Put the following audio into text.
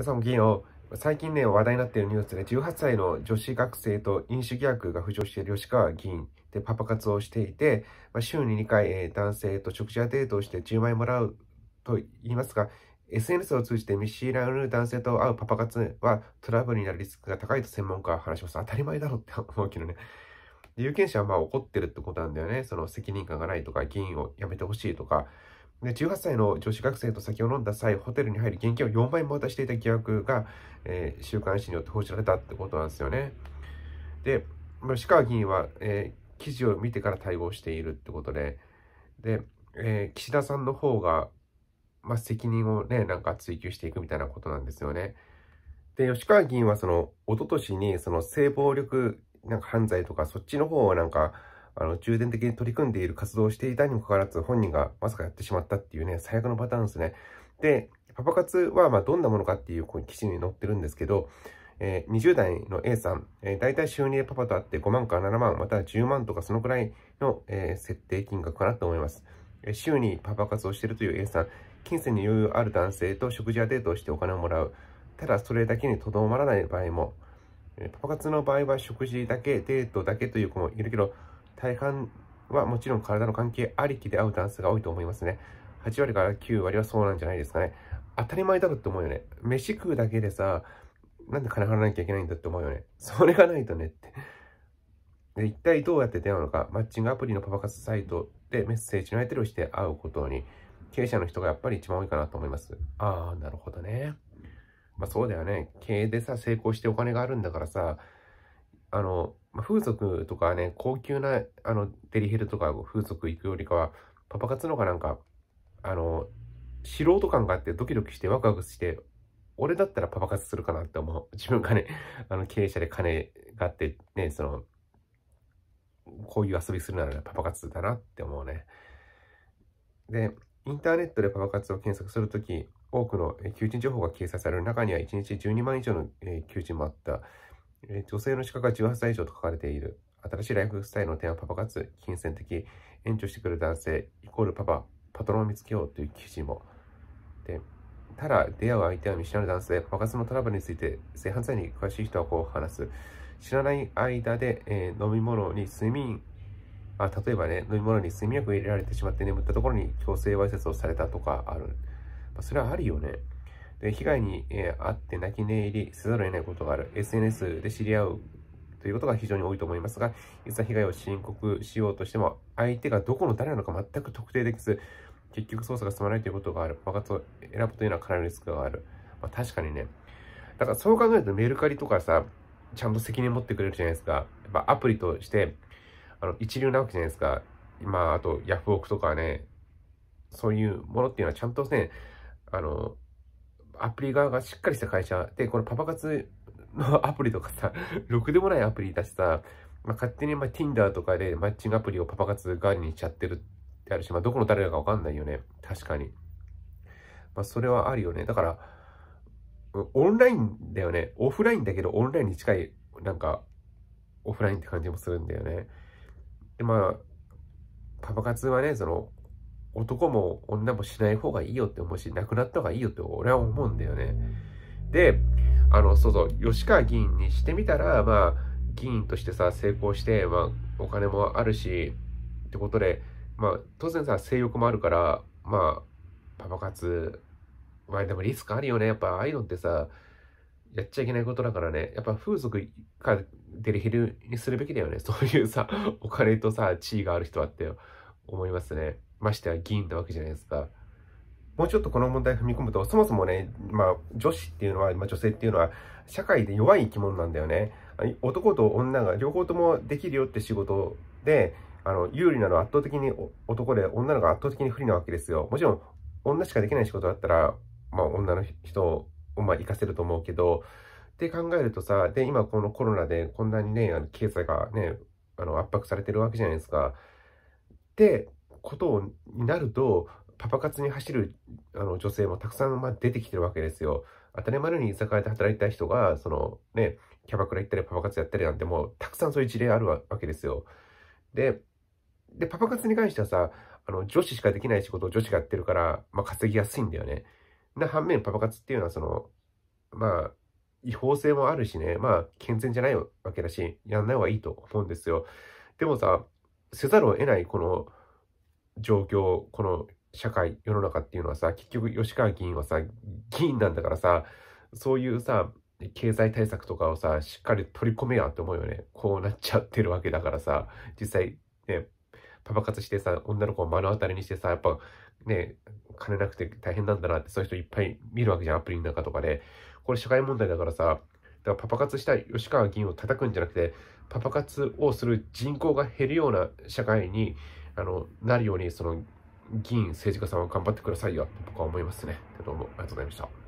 皆さんも議員を最近ね、話題になっているニュースで、18歳の女子学生と飲酒疑惑が浮上している吉川議員でパパ活をしていて、まあ、週に2回、えー、男性と食事やデートをして10万円もらうと言いますが、SNS を通じて見知らぬ男性と会うパパ活はトラブルになるリスクが高いと専門家は話します。当たり前だろって思うけどね。有権者はまあ怒ってるってことなんだよね。その責任感がないとか、議員を辞めてほしいとか、で18歳の女子学生と酒を飲んだ際、ホテルに入り現金を4倍も渡していた疑惑が、えー、週刊誌によって報じられたってことなんですよね。で、吉川議員は、えー、記事を見てから対応しているってことで、で、えー、岸田さんの方が、まあ、責任をね、なんか追及していくみたいなことなんですよね。で、吉川議員はその、一昨年にその性暴力なんか犯罪とか、そっちの方をなんか、あの、充電的に取り組んでいる活動をしていたにもかかわらず、本人がまさかやってしまったっていうね、最悪のパターンですね。で、パパ活は、まどんなものかっていう記事に載ってるんですけど、えー、20代の A さん、えー、大体収入でパパと会って5万から7万、または10万とかそのくらいの、えー、設定金額かなと思います。えー、週にパパ活をしているという A さん、金銭に余裕ある男性と食事やデートをしてお金をもらう。ただ、それだけにとどまらない場合も、えパパ活の場合は食事だけ、デートだけという子もいるけど、大半はもちろん体の関係ありきで合うダンスが多いと思いますね。8割から9割はそうなんじゃないですかね。当たり前だろって思うよね。飯食うだけでさ、なんで金払わなきゃいけないんだって思うよね。それがないとねって。で、一体どうやって出会うのか、マッチングアプリのパパ活サイトでメッセージのやり取りをして会うことに、経営者の人がやっぱり一番多いかなと思います。ああ、なるほどね。まあそうだよね。経営でさ、成功してお金があるんだからさ、あの、まあ、風俗とかね、高級な、あの、デリヘルとか風俗行くよりかは、パパ活の方がなんか、あの、素人感があってドキドキしてワクワクして、俺だったらパパ活するかなって思う。自分がね、あの、経営者で金があって、ね、その、こういう遊びするならパパ活だなって思うね。で、インターネットでパパ活を検索するとき、多くの求人情報が掲載される中には1日12万以上の求人もあった。え女性の資格が18歳以上と書かれている。新しいライフスタイルの点はパパ活、金銭的、援助してくる男性、イコールパパ、パトロンを見つけようという記事も。で、ただ、出会う相手は見知らぬ男性、パパ活のトラブルについて、性犯罪に詳しい人はこう話す。知らない間で、えー、飲み物に睡眠、あ例えばね、飲み物に睡眠薬を入れられてしまって眠ったところに強制わいせつをされたとかある。まあ、それはあるよね。で被害に、え遭って泣き寝入りせざるを得ないことがある。SNS で知り合うということが非常に多いと思いますが、いざ被害を申告しようとしても、相手がどこの誰なのか全く特定できず、結局捜査が進まないということがある。パカ活を選ぶというのはかなりリスクがある。まあ、確かにね。だからそう考えるとメルカリとかさ、ちゃんと責任持ってくれるじゃないですか。やっぱアプリとして、あの、一流なわけじゃないですか。今、あとヤフオクとかね、そういうものっていうのはちゃんとね、あの、アプリ側がしっかりした会社で、このパパ活のアプリとかさ、ろくでもないアプリ出しさ、まあ、勝手にまあ Tinder とかでマッチングアプリをパパ活側にしちゃってるってあるし、まあ、どこの誰だかわかんないよね。確かに。まあ、それはあるよね。だから、オンラインだよね。オフラインだけど、オンラインに近い、なんか、オフラインって感じもするんだよね。で、まあ、パパ活はね、その、男も女もしない方がいいよって思うし、亡くなった方がいいよって俺は思うんだよね。で、あの、そうそう、吉川議員にしてみたら、まあ、議員としてさ、成功して、まあ、お金もあるし、ってことで、まあ、当然さ、性欲もあるから、まあ、パパ活、まあ、でもリスクあるよね。やっぱ、ああいうのってさ、やっちゃいけないことだからね、やっぱ風俗かデリヘルにするべきだよね。そういうさ、お金とさ、地位がある人はってよ。思いますね。ましてや議員てわけじゃないですか。もうちょっとこの問題踏み込むと、そもそもね、まあ、女子っていうのは、まあ、女性っていうのは、社会で弱い生き物なんだよね。男と女が両方ともできるよって仕事で、あの、有利なのは圧倒的に男で、女のが圧倒的に不利なわけですよ。もちろん、女しかできない仕事だったら、まあ、女の人を、まあ、生かせると思うけど、って考えるとさ、で、今このコロナでこんなにね、あの経済がね、あの圧迫されてるわけじゃないですか。ってことになるとパパ活に走るあの女性もたくさんま出てきてるわけですよ。当たり前のように居酒屋で働いた人がそのねキャバクラ行ったりパパ活やったりなんてもうたくさんそういう事例あるわけですよ。ででパパ活に関してはさあの女子しかできない仕事を女子がやってるから、まあ、稼ぎやすいんだよね。な反面パパ活っていうのはそのまあ違法性もあるしねまあ健全じゃないわけだしやんない方がいいと思うんですよ。でもさせざるを得ないこの状況、この社会、世の中っていうのはさ、結局吉川議員はさ、議員なんだからさ、そういうさ、経済対策とかをさ、しっかり取り込めやって思うよね。こうなっちゃってるわけだからさ、実際ね、パパ活してさ、女の子を目の当たりにしてさ、やっぱね、金なくて大変なんだなって、そういう人いっぱい見るわけじゃん、アプリの中とかで。これ社会問題だからさ、だからパパ活した吉川議員を叩くんじゃなくて、パパ活をする人口が減るような社会にあのなるように、その議員、政治家さんは頑張ってくださいよと僕は思いますね。どうもありがとうございました。